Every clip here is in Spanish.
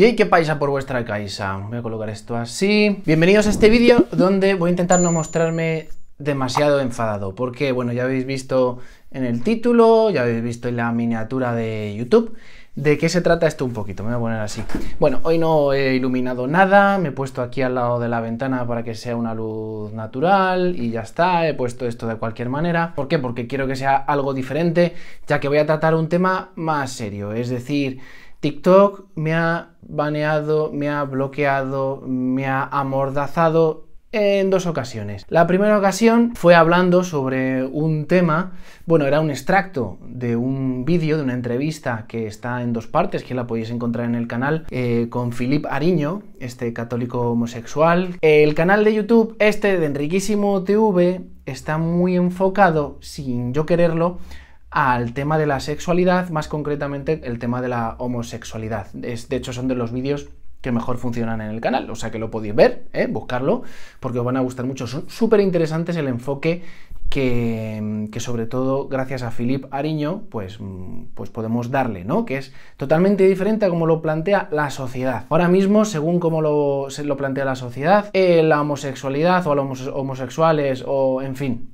Y ¿qué paisa por vuestra caixa? Voy a colocar esto así. Bienvenidos a este vídeo donde voy a intentar no mostrarme demasiado enfadado, porque, bueno, ya habéis visto en el título, ya habéis visto en la miniatura de YouTube, ¿De qué se trata esto un poquito? Me voy a poner así. Bueno, hoy no he iluminado nada, me he puesto aquí al lado de la ventana para que sea una luz natural y ya está, he puesto esto de cualquier manera. ¿Por qué? Porque quiero que sea algo diferente, ya que voy a tratar un tema más serio, es decir, TikTok me ha baneado, me ha bloqueado, me ha amordazado en dos ocasiones. La primera ocasión fue hablando sobre un tema, bueno, era un extracto de un vídeo, de una entrevista que está en dos partes, que la podéis encontrar en el canal, eh, con Philip Ariño, este católico homosexual. El canal de YouTube, este de Enriquísimo TV, está muy enfocado, sin yo quererlo, al tema de la sexualidad, más concretamente el tema de la homosexualidad. de hecho, son de los vídeos que mejor funcionan en el canal, o sea que lo podéis ver, ¿eh? buscarlo, porque os van a gustar mucho. Son súper interesantes el enfoque que, sobre todo gracias a Philip Ariño, pues, mm, pues podemos darle, ¿no? Que es totalmente diferente a cómo lo plantea la sociedad. Ahora mismo, según cómo lo, se lo plantea la sociedad, eh, la homosexualidad o a los homosexuales o, en fin,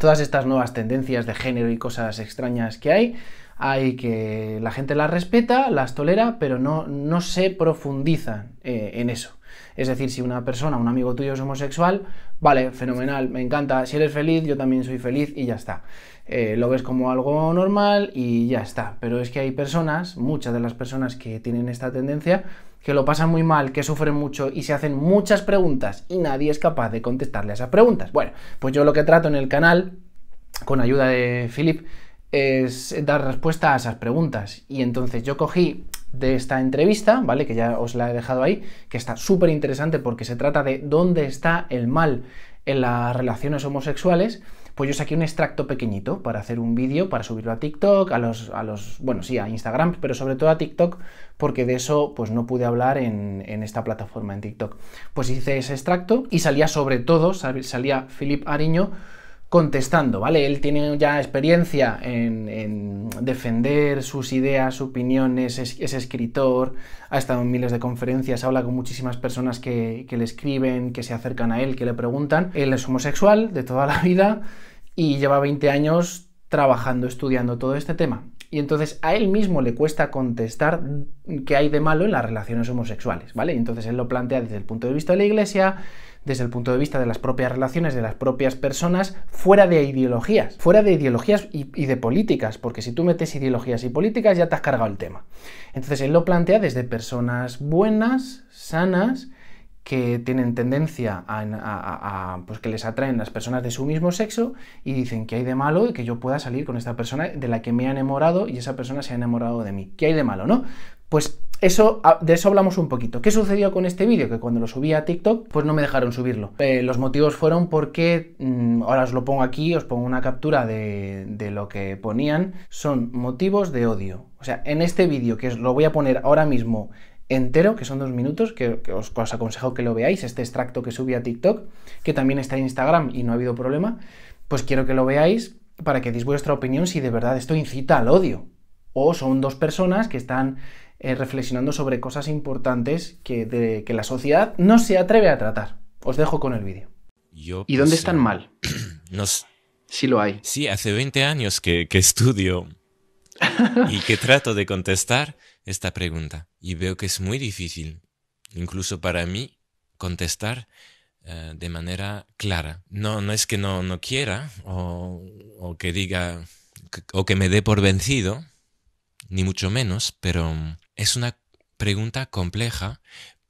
todas estas nuevas tendencias de género y cosas extrañas que hay, hay que la gente las respeta, las tolera, pero no, no se profundizan eh, en eso. Es decir, si una persona, un amigo tuyo es homosexual, vale, fenomenal, me encanta, si eres feliz, yo también soy feliz y ya está. Eh, lo ves como algo normal y ya está. Pero es que hay personas, muchas de las personas que tienen esta tendencia, que lo pasan muy mal, que sufren mucho y se hacen muchas preguntas y nadie es capaz de contestarle a esas preguntas. Bueno, pues yo lo que trato en el canal, con ayuda de Philip, es dar respuesta a esas preguntas. Y entonces yo cogí de esta entrevista, ¿vale? Que ya os la he dejado ahí, que está súper interesante porque se trata de dónde está el mal en las relaciones homosexuales pues yo saqué un extracto pequeñito para hacer un vídeo, para subirlo a TikTok, a los, a los, bueno, sí, a Instagram, pero sobre todo a TikTok, porque de eso pues no pude hablar en, esta plataforma, en TikTok. Pues hice ese extracto y salía sobre todo, salía Philip Ariño contestando, ¿vale? Él tiene ya experiencia en, defender sus ideas, sus opiniones, es, escritor, ha estado en miles de conferencias, habla con muchísimas personas que, que le escriben, que se acercan a él, que le preguntan. Él es homosexual de toda la vida, y lleva 20 años trabajando, estudiando todo este tema. Y entonces a él mismo le cuesta contestar qué hay de malo en las relaciones homosexuales, ¿vale? entonces él lo plantea desde el punto de vista de la iglesia, desde el punto de vista de las propias relaciones, de las propias personas, fuera de ideologías, fuera de ideologías y, de políticas, porque si tú metes ideologías y políticas ya te has cargado el tema. Entonces él lo plantea desde personas buenas, sanas, que tienen tendencia a, pues que les atraen las personas de su mismo sexo y dicen que hay de malo que yo pueda salir con esta persona de la que me ha enamorado y esa persona se ha enamorado de mí. ¿Qué hay de malo, no? Pues eso, ah, de eso hablamos un poquito. ¿Qué sucedió con este vídeo? Que cuando lo subí a TikTok, pues no me dejaron subirlo. Eh, los motivos fueron porque, mm, ahora os lo pongo aquí, os pongo una captura de, de lo que ponían, son motivos de odio. O sea, en este vídeo, que os lo voy a poner ahora mismo entero, que son dos minutos, que, os, aconsejo que lo veáis, este extracto que subí a TikTok, que también está en Instagram y no ha habido problema, pues quiero que lo veáis para que deis vuestra opinión si de verdad esto incita al odio. O son dos personas que están eh, reflexionando sobre cosas importantes que, que la sociedad no se atreve a tratar. Os dejo con el vídeo. ¿Y dónde pues, están mal? Nos... Sí lo hay. Sí, hace 20 años que, que estudio y que trato de contestar esta pregunta y veo que es muy difícil, incluso para mí, contestar eh, de manera clara. No, no es que no, quiera o, que diga o que me dé por vencido, ni mucho menos, pero es una pregunta compleja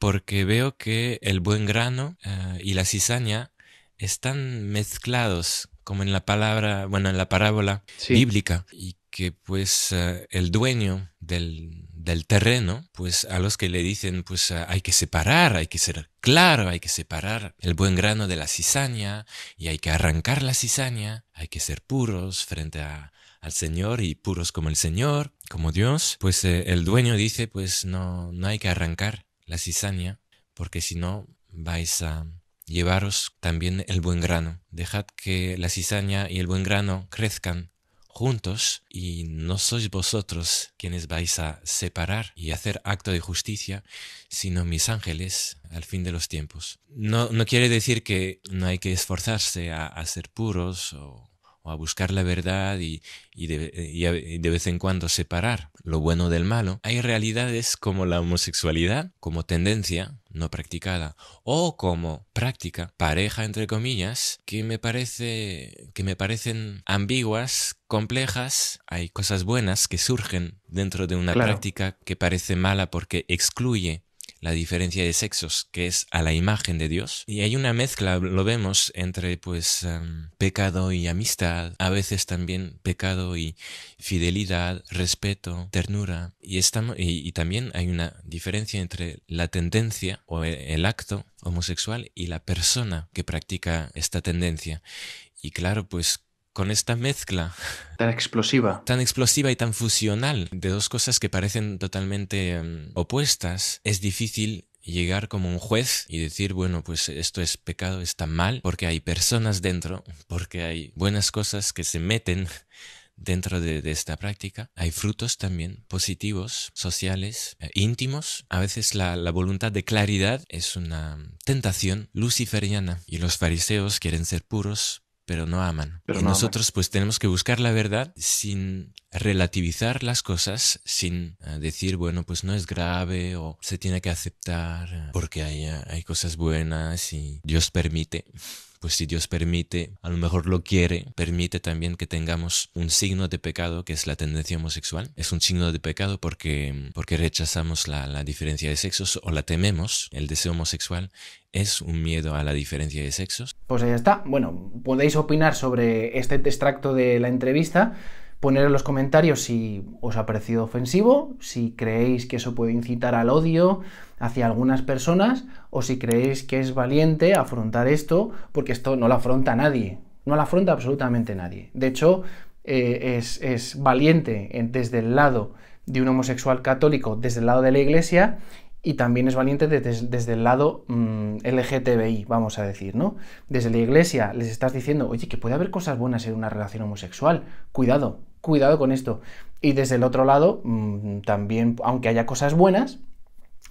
porque veo que el buen grano eh, y la cizaña están mezclados como en la palabra, bueno, en la parábola bíblica y que pues eh, el dueño del, del terreno, pues a los que le dicen, pues ah, hay que separar, hay que ser claro, hay que separar el buen grano de la cizaña y hay que arrancar la cizaña, hay que ser puros frente al Señor y puros como el Señor, como Dios, pues eh, el dueño dice, pues no, no hay que arrancar la cizaña, porque si no vais a llevaros también el buen grano. Dejad que la cizaña y el buen grano crezcan juntos y no sois vosotros quienes vais a separar y hacer acto de justicia, sino mis ángeles al fin de los tiempos. No, no quiere decir que no hay que esforzarse a, ser puros o, a buscar la verdad y de vez en cuando separar lo bueno del malo. Hay realidades como la homosexualidad, como tendencia, no practicada o como práctica pareja entre comillas que me parece que me parecen ambiguas complejas, hay cosas buenas que surgen dentro de una práctica que parece mala porque excluye la diferencia de sexos, que es a la imagen de Dios. Y hay una mezcla, lo vemos, entre pues em, pecado y amistad, a veces también pecado y fidelidad, respeto, ternura. Y, estamos, y, también hay una diferencia entre la tendencia o e, el acto homosexual y la persona que practica esta tendencia. Y claro, pues con esta mezcla tan explosiva, tan explosiva y tan fusional de dos cosas que parecen totalmente em, opuestas, es difícil llegar como un juez y decir, bueno, pues esto es pecado, está mal, porque hay personas dentro, porque hay buenas cosas que se meten dentro de, esta práctica. Hay frutos también positivos, sociales, eh, íntimos. A veces la, voluntad de claridad es una tentación luciferiana y los fariseos quieren ser puros, pero no aman. y nosotros pues tenemos que buscar la verdad sin relativizar las cosas, sin eh, decir, bueno, pues no es grave o se tiene que aceptar eh, porque eh, hay cosas buenas y Dios permite pues si Dios permite, a lo mejor lo quiere, permite también que tengamos un signo de pecado que es la tendencia homosexual. Es un signo de pecado porque, porque rechazamos la, la diferencia de sexos o la tememos. El deseo homosexual es un miedo a la diferencia de sexos. Pues ahí está. Bueno, podéis opinar sobre este extracto de la entrevista. Poner en los comentarios si os ha parecido ofensivo, si creéis que eso puede incitar al odio hacia algunas personas o si creéis que es valiente afrontar esto, porque esto no lo afronta nadie, no lo afronta absolutamente nadie. De hecho, eh, es, es, valiente desde el lado de un homosexual católico, desde el lado de la iglesia, y también es valiente desde el lado mm, LGTBI, vamos a decir, ¿no? Desde la iglesia les estás diciendo, oye, que puede haber cosas buenas en una relación homosexual, cuidado, cuidado con esto. Y desde el otro lado, mm, también, aunque haya cosas buenas,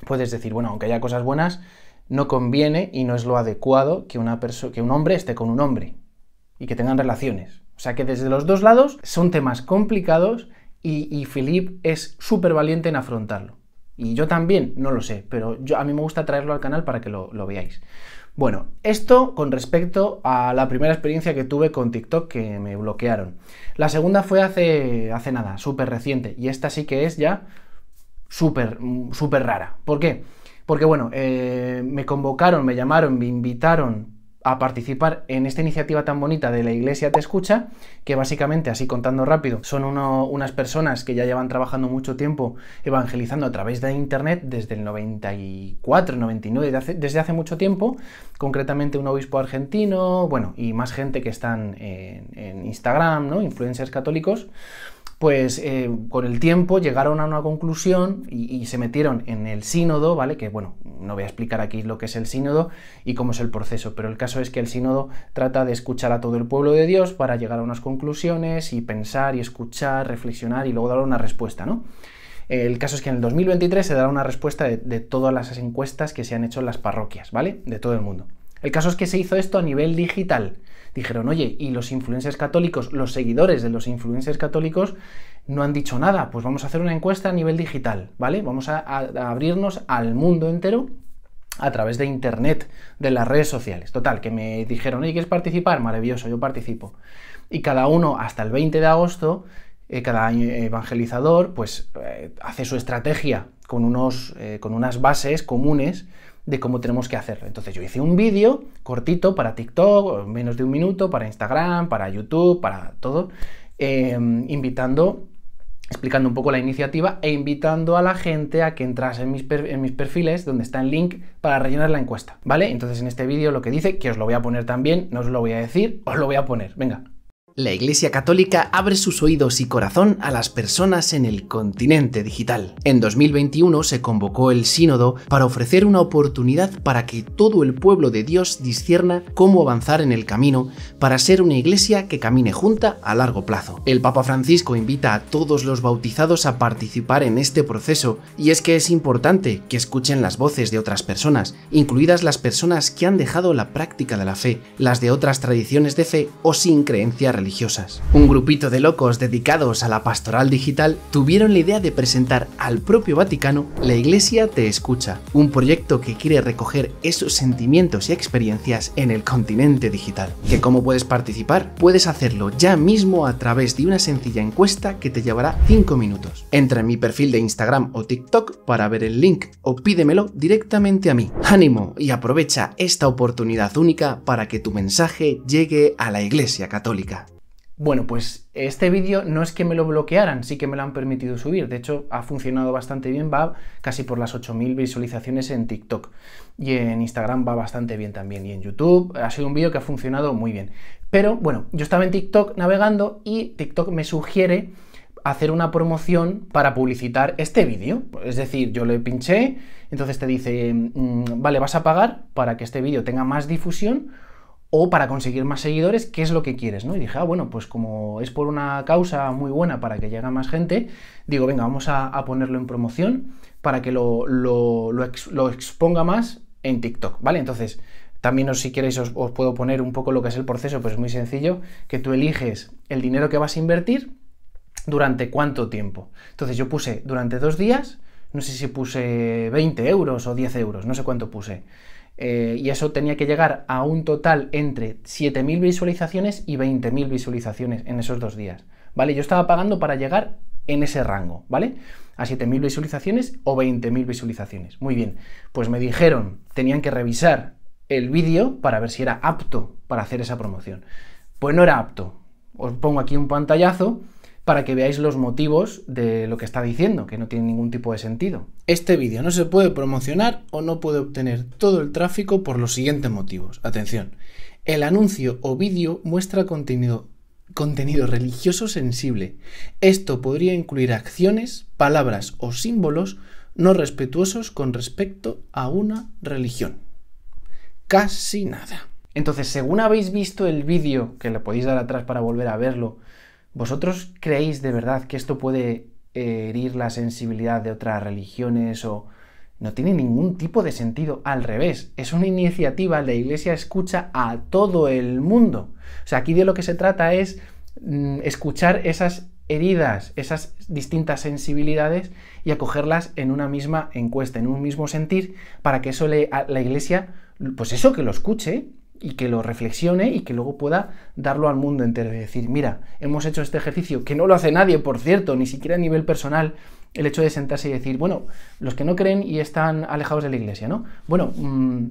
puedes decir, bueno, aunque haya cosas buenas, no conviene y no es lo adecuado que, una que un hombre esté con un hombre y que tengan relaciones. O sea que desde los dos lados son temas complicados y, y Philip es súper valiente en afrontarlo. Y yo también, no lo sé, pero yo, a mí me gusta traerlo al canal para que lo, lo veáis. Bueno, esto con respecto a la primera experiencia que tuve con TikTok que me bloquearon. La segunda fue hace, hace nada, súper reciente, y esta sí que es ya súper, súper rara. ¿Por qué? Porque bueno, eh, me convocaron, me llamaron, me invitaron a participar en esta iniciativa tan bonita de la Iglesia Te Escucha, que básicamente, así contando rápido, son unas personas que ya llevan trabajando mucho tiempo evangelizando a través de Internet desde el 94, 99, desde hace, mucho tiempo, concretamente un obispo argentino, bueno, y más gente que están en, en Instagram, ¿no? Influencers católicos pues eh, con el tiempo llegaron a una conclusión y, se metieron en el sínodo, ¿vale? Que bueno, no voy a explicar aquí lo que es el sínodo y cómo es el proceso, pero el caso es que el sínodo trata de escuchar a todo el pueblo de Dios para llegar a unas conclusiones y pensar y escuchar, reflexionar y luego dar una respuesta, ¿no? El caso es que en el 2023 se dará una respuesta de, de todas las encuestas que se han hecho en las parroquias, ¿vale? De todo el mundo. El caso es que se hizo esto a nivel digital dijeron, oye, y los influencers católicos, los seguidores de los influencers católicos no han dicho nada, pues vamos a hacer una encuesta a nivel digital, ¿vale? Vamos a, abrirnos al mundo entero a través de internet, de las redes sociales. Total, que me dijeron, oye, ¿quieres participar? Maravilloso, yo participo. Y cada uno hasta el 20 de agosto eh, cada eh, evangelizador pues eh, hace su estrategia con, unos, con unas bases comunes de cómo tenemos que hacerlo. Entonces yo hice un vídeo cortito para TikTok, menos de un minuto, para Instagram, para YouTube, para todo, em, invitando explicando un poco la iniciativa e invitando a la gente a que entrase en mis, en mis, perfiles donde está el link para rellenar la encuesta, ¿vale? Entonces en este vídeo lo que dice, que os lo voy a poner también, no os lo voy a decir, os lo voy a poner, venga, la Iglesia Católica abre sus oídos y corazón a las personas en el continente digital. En 2021 se convocó el sínodo para ofrecer una oportunidad para que todo el pueblo de Dios discierna cómo avanzar en el camino para ser una iglesia que camine junta a largo plazo. El Papa Francisco invita a todos los bautizados a participar en este proceso y es que es importante que escuchen las voces de otras personas, incluidas las personas que han dejado la práctica de la fe, las de otras tradiciones de fe o sin creencia religiosa religiosas. Un grupito de locos dedicados a la pastoral digital tuvieron la idea de presentar al propio Vaticano La Iglesia Te Escucha, un proyecto que quiere recoger esos sentimientos y experiencias en el continente digital. ¿Que ¿Cómo puedes participar? Puedes hacerlo ya mismo a través de una sencilla encuesta que te llevará 5 minutos. Entra en mi perfil de Instagram o TikTok para ver el link o pídemelo directamente a mí. Ánimo y aprovecha esta oportunidad única para que tu mensaje llegue a la Iglesia Católica. Bueno, pues este vídeo no es que me lo bloquearan, sí que me lo han permitido subir. De hecho, ha funcionado bastante bien, va casi por las 8.000 visualizaciones en TikTok. Y en Instagram va bastante bien también. Y en YouTube ha sido un vídeo que ha funcionado muy bien. Pero bueno, yo estaba en TikTok navegando y TikTok me sugiere hacer una promoción para publicitar este vídeo. Es decir, yo le pinché, entonces te dice, mm, vale, vas a pagar para que este vídeo tenga más difusión o para conseguir más seguidores, ¿qué es lo que quieres? ¿no? Y dije, ah, bueno, pues como es por una causa muy buena para que llegue más gente, digo, venga, vamos a, ponerlo en promoción para que lo, lo, exponga más en TikTok, ¿vale? Entonces, también os, si queréis os, os, puedo poner un poco lo que es el proceso, pues es muy sencillo, que tú eliges el dinero que vas a invertir durante cuánto tiempo. Entonces yo puse durante dos días, no sé si puse 20 euros o 10 euros, no sé cuánto puse. Eh, y eso tenía que llegar a un total entre 7.000 visualizaciones y 20.000 visualizaciones en esos dos días, ¿vale? Yo estaba pagando para llegar en ese rango, ¿vale? A 7.000 visualizaciones o 20.000 visualizaciones. Muy bien, pues me dijeron, tenían que revisar el vídeo para ver si era apto para hacer esa promoción. Pues no era apto. Os pongo aquí un pantallazo para que veáis los motivos de lo que está diciendo, que no tiene ningún tipo de sentido. Este vídeo no se puede promocionar o no puede obtener todo el tráfico por los siguientes motivos. Atención, el anuncio o vídeo muestra contenido, contenido religioso sensible. Esto podría incluir acciones, palabras o símbolos no respetuosos con respecto a una religión. Casi nada. Entonces, según habéis visto el vídeo, que le podéis dar atrás para volver a verlo, ¿Vosotros creéis de verdad que esto puede eh, herir la sensibilidad de otras religiones o no tiene ningún tipo de sentido? Al revés, es una iniciativa, la Iglesia escucha a todo el mundo. O sea, aquí de lo que se trata es mm, escuchar esas heridas, esas distintas sensibilidades y acogerlas en una misma encuesta, en un mismo sentir, para que eso le, a la Iglesia, pues eso que lo escuche, y que lo reflexione y que luego pueda darlo al mundo entero y decir, mira, hemos hecho este ejercicio, que no lo hace nadie, por cierto, ni siquiera a nivel personal, el hecho de sentarse y decir, bueno, los que no creen y están alejados de la iglesia, ¿no? Bueno, mm,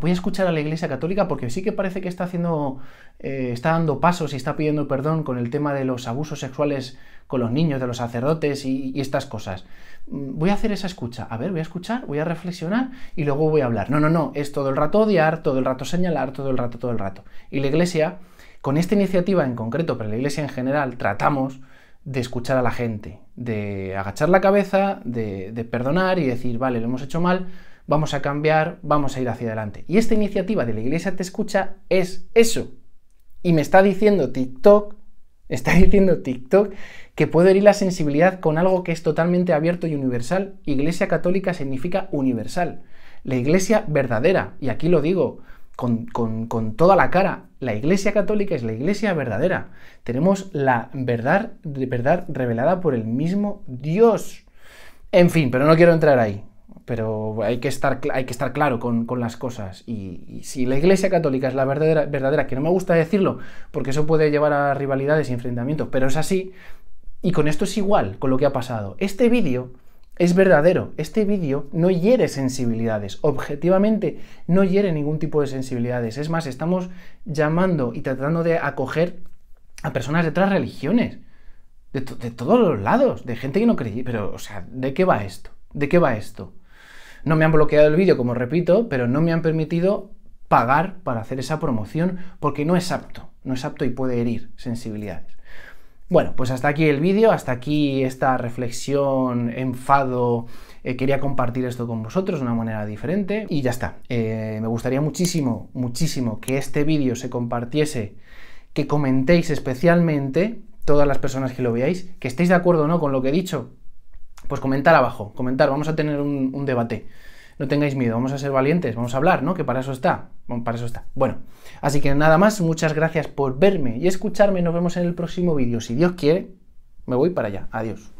voy a escuchar a la iglesia católica porque sí que parece que está haciendo, eh, está dando pasos y está pidiendo perdón con el tema de los abusos sexuales con los niños, de los sacerdotes y estas cosas voy a hacer esa escucha. A ver, voy a escuchar, voy a reflexionar y luego voy a hablar. No, no, no, es todo el rato odiar, todo el rato señalar, todo el rato, todo el rato. Y la Iglesia, con esta iniciativa en concreto, pero la Iglesia en general, tratamos de escuchar a la gente, de agachar la cabeza, de, perdonar y decir, vale, lo hemos hecho mal, vamos a cambiar, vamos a ir hacia adelante. Y esta iniciativa de la Iglesia te escucha es eso. Y me está diciendo TikTok, está diciendo TikTok que puede herir la sensibilidad con algo que es totalmente abierto y universal. Iglesia católica significa universal. La iglesia verdadera, y aquí lo digo con, toda la cara, la iglesia católica es la iglesia verdadera. Tenemos la verdad, verdad revelada por el mismo Dios. En fin, pero no quiero entrar ahí pero hay que estar, hay que estar claro con, las cosas. Y, si la Iglesia Católica es la verdadera, verdadera, que no me gusta decirlo, porque eso puede llevar a rivalidades y enfrentamientos, pero es así, y con esto es igual con lo que ha pasado. Este vídeo es verdadero. Este vídeo no hiere sensibilidades. Objetivamente no hiere ningún tipo de sensibilidades. Es más, estamos llamando y tratando de acoger a personas de otras religiones. De, todos los lados. De gente que no cree. Pero, o sea, ¿de qué va esto? ¿De qué va esto? No me han bloqueado el vídeo, como repito, pero no me han permitido pagar para hacer esa promoción porque no es apto. No es apto y puede herir sensibilidades. Bueno, pues hasta aquí el vídeo, hasta aquí esta reflexión, enfado, eh, quería compartir esto con vosotros de una manera diferente y ya está. Eh, me gustaría muchísimo, muchísimo que este vídeo se compartiese, que comentéis especialmente, todas las personas que lo veáis, que estéis de acuerdo o no con lo que he dicho, pues comentar abajo, comentar, vamos a tener un debate no tengáis miedo, vamos a ser valientes, vamos a hablar, ¿no? Que para eso está, para eso está. Bueno, así que nada más, muchas gracias por verme y escucharme, nos vemos en el próximo vídeo, si Dios quiere, me voy para allá, adiós.